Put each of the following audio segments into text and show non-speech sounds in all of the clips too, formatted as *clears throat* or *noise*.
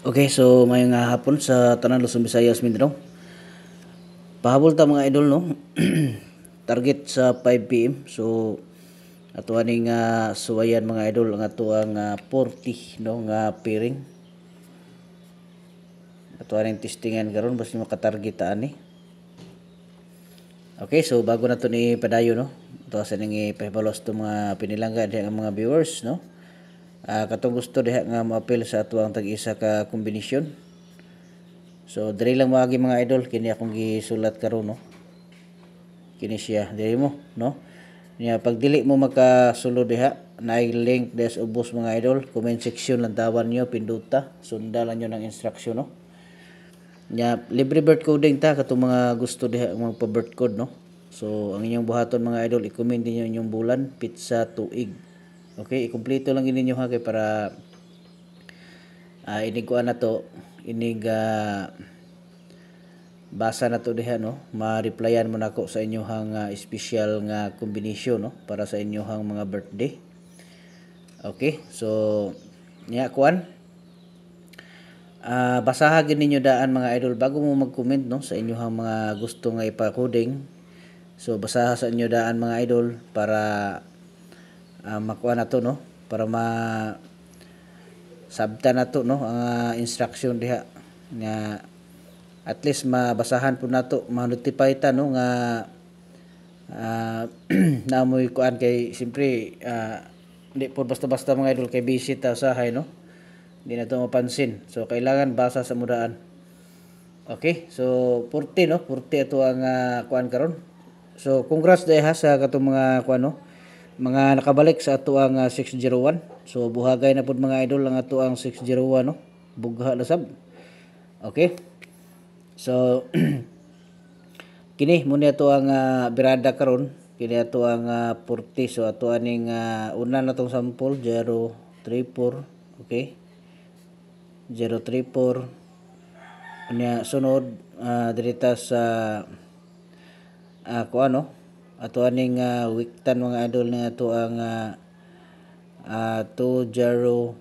Okay, so ngayong uh, hapon sa Tanan Luzon, Visayas, Mindanao. Pahabol ta mga idol no. *clears throat* Target sa 5 PM. So ato aning uh, suwayan mga idol ang ato ang uh, ah, 40 no nga uh, pairing. Ato aning testingan karon basta makatarget ta ani. Okay, so bago na to ni padayo no. Ato sa ning ipahibalos mga pinilangga ang mga viewers no uh, katong gusto diha nga maapil sa atuang tag-isa ka kombinasyon so diri lang maagi mga idol kini akong gisulat karon no kini siya diri mo no niya pag dili mo makasulod diha na link des ubos mga idol comment section lang tawan nyo pinduta sundalan nyo ng instruction no niya libre birth coding ta katong mga gusto diha mga pa birth code no So, ang inyong buhaton mga idol, i-comment niyo inyong bulan, pizza, tuig, Okay, ikumpleto lang ininyo ha kay para uh, ah, iniguan na to, inig uh, basa na to diha no. Ma-replyan mo nako sa inyo hang uh, ah, special nga combination no para sa inyo hang mga birthday. Okay, so niya kuan uh, basahagin ninyo daan mga idol bago mo mag-comment no sa inyong mga gusto nga ipa-coding. So basaha sa inyo daan mga idol para uh, makuha na to no para ma sabta na to no ang uh, instruction diha nga at least mabasahan po nato ma-notify ta no nga uh, *clears throat* naamoy kuan kay siyempre uh, di po basta-basta mga idol kay busy ta hay no hindi na ito mapansin. So, kailangan basa sa mudaan. Okay, so 40 no, 40 ito ang uh, kuan karon. So, congrats dai ha sa katong mga kuan no mga nakabalik sa ato ang 601 ah, so buhagay na pod mga idol ang ato ang 601 no bugha na sab okay so *clears throat* kini mo ato ang uh, birada karon kini ato ang uh, ah, 40 so ato aning uh, una na tong sample 034 okay 034 unya sunod uh, dirita sa uh, ano ato aning uh, wiktan mga idol nga ato ang uh, uh, 207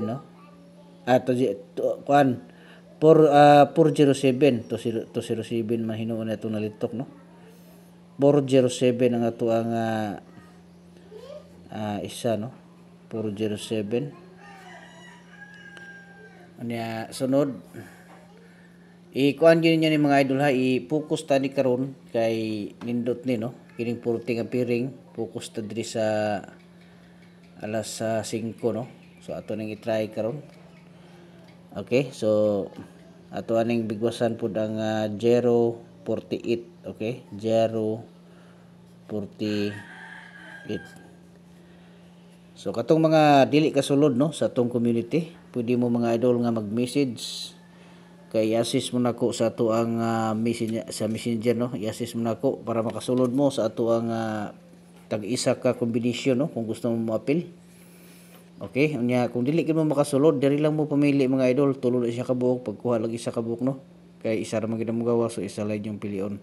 no ah to, to kuan por uh, 407 to 207 mahinuon ato nalitok no por 407 ang ato ang uh, uh, isa no 407 Anya sunod ikuan gyud niya ni mga idol ha i-focus ta ni karon kay nindot ni no kining purting ang piring focus ta diri sa alas sa 5 no so ato nang i-try karon okay so ato aning bigwasan pud ang uh, ah, 048 okay 048 so katong mga dili kasulod no sa atong community pwede mo mga idol nga mag-message kay assist mo nako sa ato ang uh, ah, messenger sa messenger no i-assist mo nako para makasulod mo sa ato ang uh, ah, tag-isa ka combination no kung gusto mo maapil okay unya kung dili mo makasulod diri lang mo pamili mga idol tulod siya kabuok pagkuha lagi sa kabuok no kay isa ra man gid mo gawa so isa lang yung pilion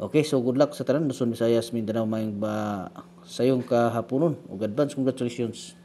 okay so good luck sa tanan Luzon Visayas Mindanao mayong ba sayong kahaponon ug advance congratulations